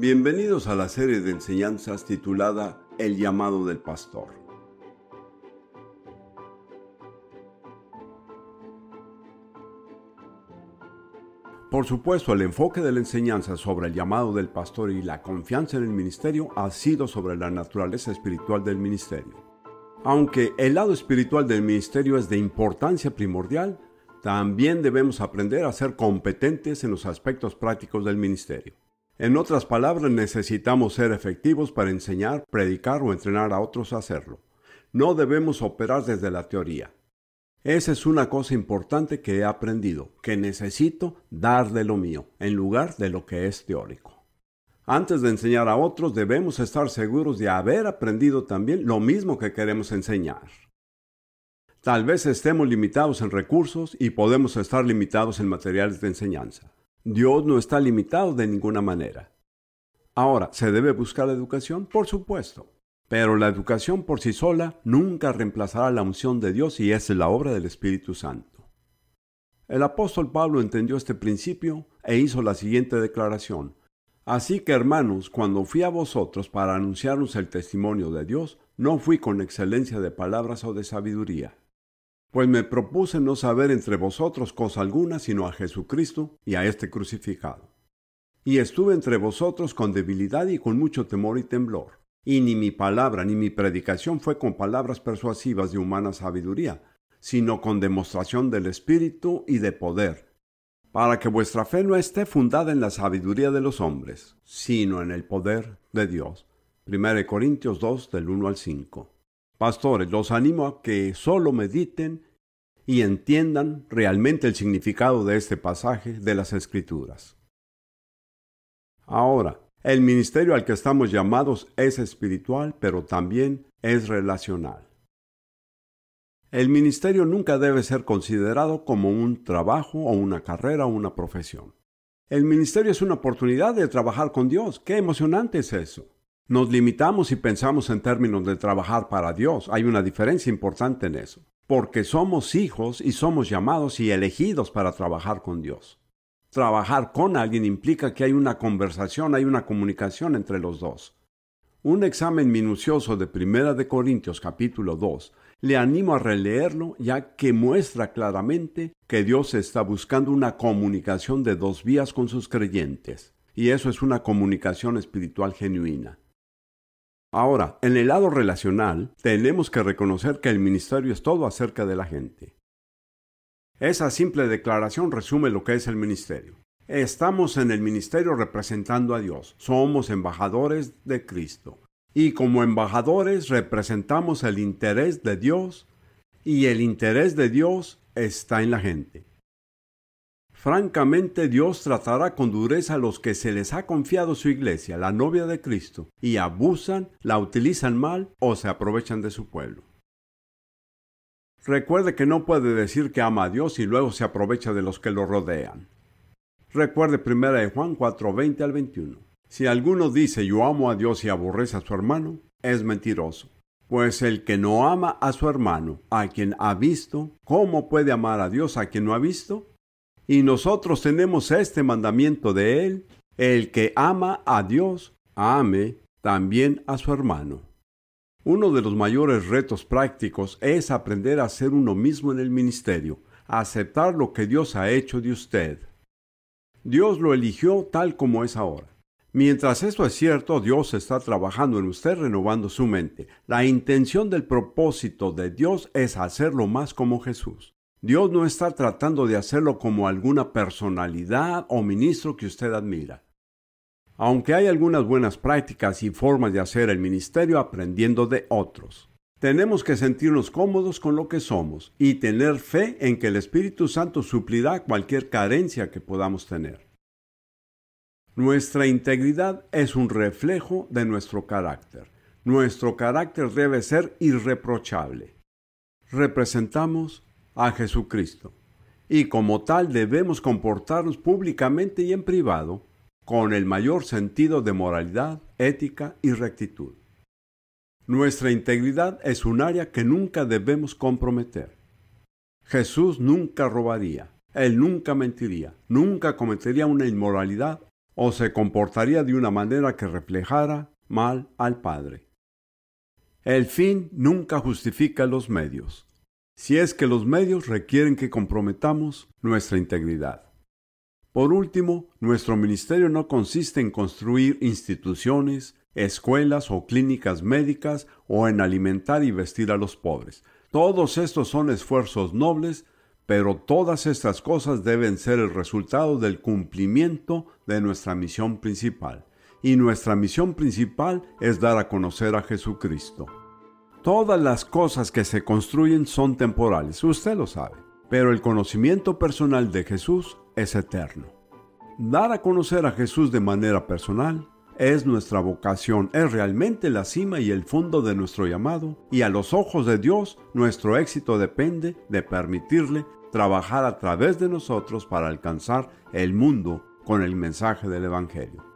Bienvenidos a la serie de enseñanzas titulada El llamado del pastor. Por supuesto, el enfoque de la enseñanza sobre el llamado del pastor y la confianza en el ministerio ha sido sobre la naturaleza espiritual del ministerio. Aunque el lado espiritual del ministerio es de importancia primordial, también debemos aprender a ser competentes en los aspectos prácticos del ministerio. En otras palabras, necesitamos ser efectivos para enseñar, predicar o entrenar a otros a hacerlo. No debemos operar desde la teoría. Esa es una cosa importante que he aprendido, que necesito dar de lo mío, en lugar de lo que es teórico. Antes de enseñar a otros, debemos estar seguros de haber aprendido también lo mismo que queremos enseñar. Tal vez estemos limitados en recursos y podemos estar limitados en materiales de enseñanza. Dios no está limitado de ninguna manera. Ahora, ¿se debe buscar la educación? Por supuesto. Pero la educación por sí sola nunca reemplazará la unción de Dios y es la obra del Espíritu Santo. El apóstol Pablo entendió este principio e hizo la siguiente declaración. Así que hermanos, cuando fui a vosotros para anunciarnos el testimonio de Dios, no fui con excelencia de palabras o de sabiduría, pues me propuse no saber entre vosotros cosa alguna sino a Jesucristo y a este crucificado. Y estuve entre vosotros con debilidad y con mucho temor y temblor. Y ni mi palabra ni mi predicación fue con palabras persuasivas de humana sabiduría, sino con demostración del Espíritu y de poder, para que vuestra fe no esté fundada en la sabiduría de los hombres, sino en el poder de Dios. 1 Corintios 2 del 1 al 5. Pastores, los animo a que solo mediten y entiendan realmente el significado de este pasaje de las Escrituras. Ahora, el ministerio al que estamos llamados es espiritual, pero también es relacional. El ministerio nunca debe ser considerado como un trabajo o una carrera o una profesión. El ministerio es una oportunidad de trabajar con Dios. ¡Qué emocionante es eso! Nos limitamos y pensamos en términos de trabajar para Dios. Hay una diferencia importante en eso, porque somos hijos y somos llamados y elegidos para trabajar con Dios. Trabajar con alguien implica que hay una conversación, hay una comunicación entre los dos. Un examen minucioso de Primera de Corintios capítulo 2 le animo a releerlo ya que muestra claramente que Dios está buscando una comunicación de dos vías con sus creyentes, y eso es una comunicación espiritual genuina. Ahora, en el lado relacional, tenemos que reconocer que el ministerio es todo acerca de la gente. Esa simple declaración resume lo que es el ministerio. Estamos en el ministerio representando a Dios, somos embajadores de Cristo, y como embajadores representamos el interés de Dios, y el interés de Dios está en la gente. Francamente Dios tratará con dureza a los que se les ha confiado su iglesia, la novia de Cristo, y abusan, la utilizan mal o se aprovechan de su pueblo. Recuerde que no puede decir que ama a Dios y luego se aprovecha de los que lo rodean. Recuerde 1 Juan 4:20 al 21. Si alguno dice yo amo a Dios y aborrece a su hermano, es mentiroso. Pues el que no ama a su hermano, a quien ha visto, ¿cómo puede amar a Dios a quien no ha visto? Y nosotros tenemos este mandamiento de él, el que ama a Dios, ame también a su hermano. Uno de los mayores retos prácticos es aprender a ser uno mismo en el ministerio, aceptar lo que Dios ha hecho de usted. Dios lo eligió tal como es ahora. Mientras esto es cierto, Dios está trabajando en usted renovando su mente. La intención del propósito de Dios es hacerlo más como Jesús. Dios no está tratando de hacerlo como alguna personalidad o ministro que usted admira. Aunque hay algunas buenas prácticas y formas de hacer el ministerio aprendiendo de otros, tenemos que sentirnos cómodos con lo que somos y tener fe en que el Espíritu Santo suplirá cualquier carencia que podamos tener. Nuestra integridad es un reflejo de nuestro carácter. Nuestro carácter debe ser irreprochable. Representamos a Jesucristo, y como tal debemos comportarnos públicamente y en privado con el mayor sentido de moralidad, ética y rectitud. Nuestra integridad es un área que nunca debemos comprometer. Jesús nunca robaría, él nunca mentiría, nunca cometería una inmoralidad o se comportaría de una manera que reflejara mal al Padre. El fin nunca justifica los medios si es que los medios requieren que comprometamos nuestra integridad. Por último, nuestro ministerio no consiste en construir instituciones, escuelas o clínicas médicas o en alimentar y vestir a los pobres. Todos estos son esfuerzos nobles, pero todas estas cosas deben ser el resultado del cumplimiento de nuestra misión principal. Y nuestra misión principal es dar a conocer a Jesucristo. Todas las cosas que se construyen son temporales, usted lo sabe, pero el conocimiento personal de Jesús es eterno. Dar a conocer a Jesús de manera personal es nuestra vocación, es realmente la cima y el fondo de nuestro llamado, y a los ojos de Dios nuestro éxito depende de permitirle trabajar a través de nosotros para alcanzar el mundo con el mensaje del Evangelio.